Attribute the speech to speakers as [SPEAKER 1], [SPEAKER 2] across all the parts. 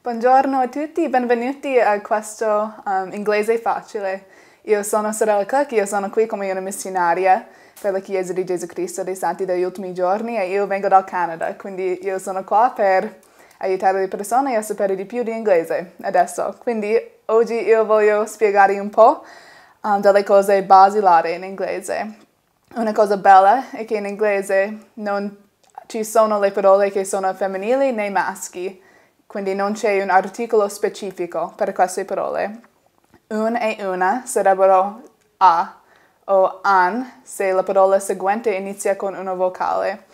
[SPEAKER 1] Buongiorno a tutti, benvenuti a questo um, Inglese Facile. Io sono Sorella Cook, io sono qui come una missionaria per la Chiesa di Gesù Cristo dei Santi degli ultimi giorni e io vengo dal Canada, quindi io sono qua per aiutare le persone a sapere di più di inglese adesso. Quindi oggi io voglio spiegare un po' um, delle cose basilari in inglese. Una cosa bella è che in inglese non ci sono le parole che sono femminili né maschi, quindi non c'è un articolo specifico per queste parole. Un e una sarebbero a o an se la parola seguente inizia con una vocale.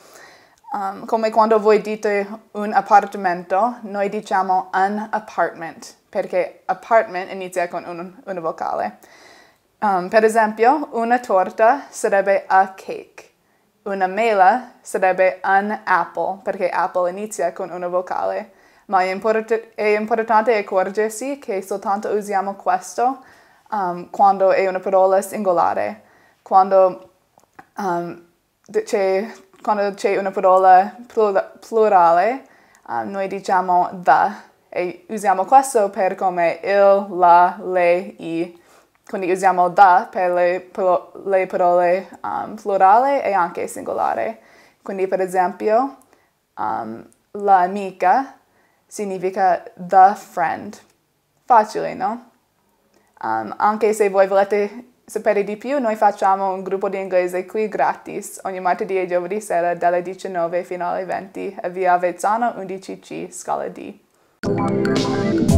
[SPEAKER 1] Um, come quando voi dite un appartamento, noi diciamo an apartment, perché apartment inizia con un, una vocale. Um, per esempio, una torta sarebbe a cake, una mela sarebbe an apple, perché apple inizia con una vocale. Ma è, import- è importante accorgersi che soltanto usiamo questo um, quando è una parola singolare, quando um, c'è quando c'è una parola plurale, eh, noi diciamo the e usiamo questo per come il, la, le, i. Quindi usiamo da per le, le parole um, plurale e anche singolare. Quindi per esempio, um, ehm, l'amica significa the friend. Facile, no? Um, anche se voi volete sapere di più, noi facciamo un gruppo di inglese qui gratis ogni martedì e giovedì sera dalle 19 fino alle 20 a via Avezzano 11C, scala D.